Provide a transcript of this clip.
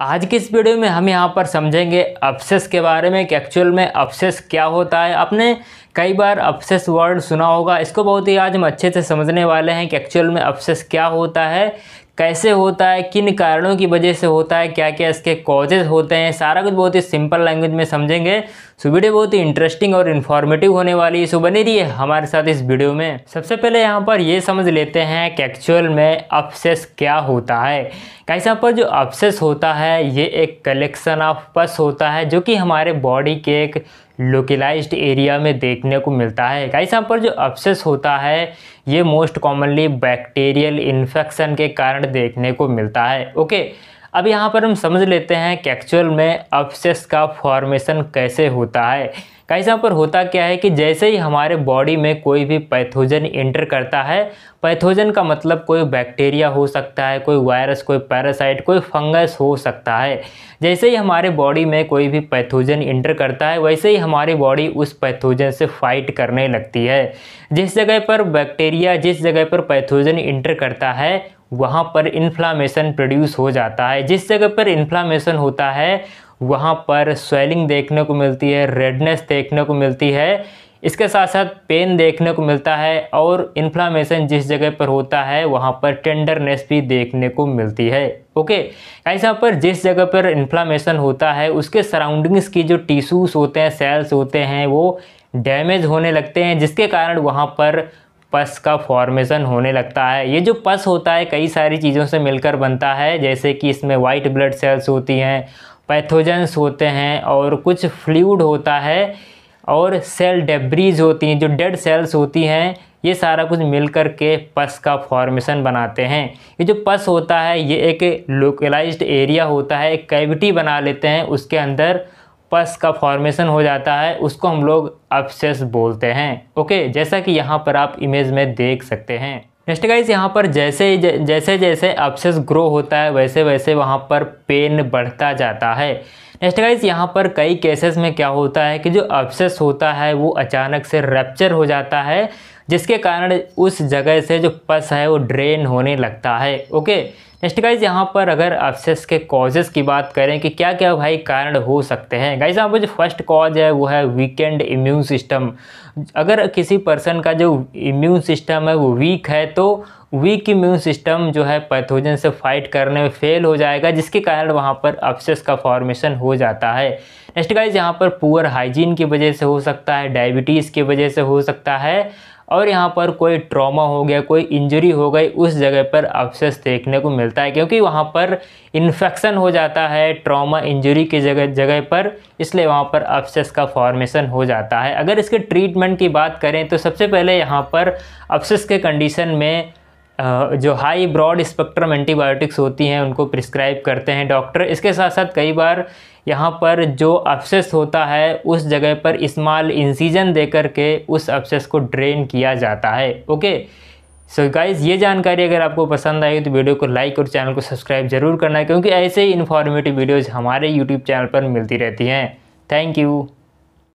आज की इस वीडियो में हम यहाँ पर समझेंगे अपसेस के बारे में कि एक्चुअल में अपसेस क्या होता है आपने कई बार अपसेस वर्ड सुना होगा इसको बहुत ही आज हम अच्छे से समझने वाले हैं कि एक्चुअल में अपसेस क्या होता है कैसे होता है किन कारणों की वजह से होता है क्या क्या इसके कॉजेज़ होते हैं सारा कुछ बहुत ही सिंपल लैंग्वेज में समझेंगे सो वीडियो बहुत ही इंटरेस्टिंग और इन्फॉर्मेटिव होने वाली है सो बने है हमारे साथ इस वीडियो में सबसे पहले यहाँ पर ये समझ लेते हैं कि एक्चुअल में अपसेस क्या होता है कैसे यहाँ पर जो अपसेस होता है ये एक कलेक्शन ऑफ पस होता है जो कि हमारे बॉडी के एक लोकलाइज्ड एरिया में देखने को मिलता है गाइस सब पर जो अपसेस होता है ये मोस्ट कॉमनली बैक्टीरियल इन्फेक्शन के कारण देखने को मिलता है ओके okay? अब यहाँ पर हम समझ लेते हैं कि एक्चुअल में अपसेस का फॉर्मेशन कैसे होता है गाइस यहाँ पर होता क्या है कि जैसे ही हमारे बॉडी में कोई भी पैथोजन इंटर करता है पैथोजन का मतलब कोई बैक्टीरिया हो सकता है कोई वायरस कोई पैरासाइट कोई फंगस हो सकता है जैसे ही हमारे बॉडी में कोई भी पैथोजन इंटर करता है वैसे ही हमारी बॉडी उस पैथोजन से फाइट करने लगती है जिस जगह पर बैक्टीरिया जिस जगह पर पैथोजन इंटर करता है वहाँ पर इन्फ्लामेशन प्रोड्यूस हो जाता है जिस जगह पर इन्फ्लामेशन होता है वहाँ पर स्वेलिंग देखने को मिलती है रेडनेस देखने को मिलती है इसके साथ साथ पेन देखने को मिलता है और इन्फ्लामेशन जिस जगह पर होता है वहाँ पर टेंडरनेस भी देखने को मिलती है ओके गाइस यहाँ पर जिस जगह पर इन्फ्लामेशन होता है उसके सराउंडिंग्स की जो टिश्यूज़ होते हैं सेल्स होते हैं वो डैमेज होने लगते हैं जिसके कारण वहाँ पर पस का फॉर्मेशन होने लगता है ये जो पस होता है कई सारी चीज़ों से मिलकर बनता है जैसे कि इसमें वाइट ब्लड सेल्स होती हैं पैथोजेंस होते हैं और कुछ फ्लूड होता है और सेल डेब्रीज होती हैं जो डेड सेल्स होती हैं ये सारा कुछ मिलकर के पस का फॉर्मेशन बनाते हैं ये जो पस होता है ये एक लोकलाइज्ड एरिया होता है एक कैविटी बना लेते हैं उसके अंदर पस का फॉर्मेशन हो जाता है उसको हम लोग अपसेस बोलते हैं ओके जैसा कि यहाँ पर आप इमेज में देख सकते हैं नेक्स्ट गाइज यहाँ पर जैसे जैसे जैसे अपसेस ग्रो होता है वैसे वैसे वहाँ पर पेन बढ़ता जाता है नेक्स्ट गाइज यहाँ पर कई केसेस में क्या होता है कि जो अपसेस होता है वो अचानक से रैप्चर हो जाता है जिसके कारण उस जगह से जो पस है वो ड्रेन होने लगता है ओके नेक्स्ट गाइज यहाँ पर अगर अफसेस के कॉजेज़ की बात करें कि क्या क्या भाई कारण हो सकते हैं गाइज यहाँ पर जो फर्स्ट कॉज है वो है वीकेंड इम्यून सिस्टम अगर किसी पर्सन का जो इम्यून सिस्टम है वो वीक है तो वीक इम्यून सिस्टम जो है पैथोजन से फाइट करने में फेल हो जाएगा जिसके कारण वहाँ पर अपसेस का फॉर्मेशन हो जाता है नेक्स्ट गाइज यहाँ पर पुअर हाइजीन की वजह से हो सकता है डायबिटीज़ की वजह से हो सकता है और यहाँ पर कोई ट्रॉमा हो गया कोई इंजरी हो गई उस जगह पर अवशेष देखने को मिलता है क्योंकि वहाँ पर इन्फेक्शन हो जाता है ट्रॉमा इंजरी की जगह जगह पर इसलिए वहाँ पर अवशेष का फॉर्मेशन हो जाता है अगर इसके ट्रीटमेंट की बात करें तो सबसे पहले यहाँ पर अवशेष के कंडीशन में जो हाई ब्रॉड स्पेक्ट्रम एंटीबायोटिक्स होती हैं उनको प्रिस्क्राइब करते हैं डॉक्टर इसके साथ साथ कई बार यहाँ पर जो अपसेस होता है उस जगह पर इस्माल इंसीजन दे करके उस अपसेस को ड्रेन किया जाता है ओके सो गाइज ये जानकारी अगर आपको पसंद आई तो वीडियो को लाइक और चैनल को सब्सक्राइब जरूर करना है क्योंकि ऐसे ही इन्फॉर्मेटिव वीडियोज़ हमारे यूट्यूब चैनल पर मिलती रहती हैं थैंक यू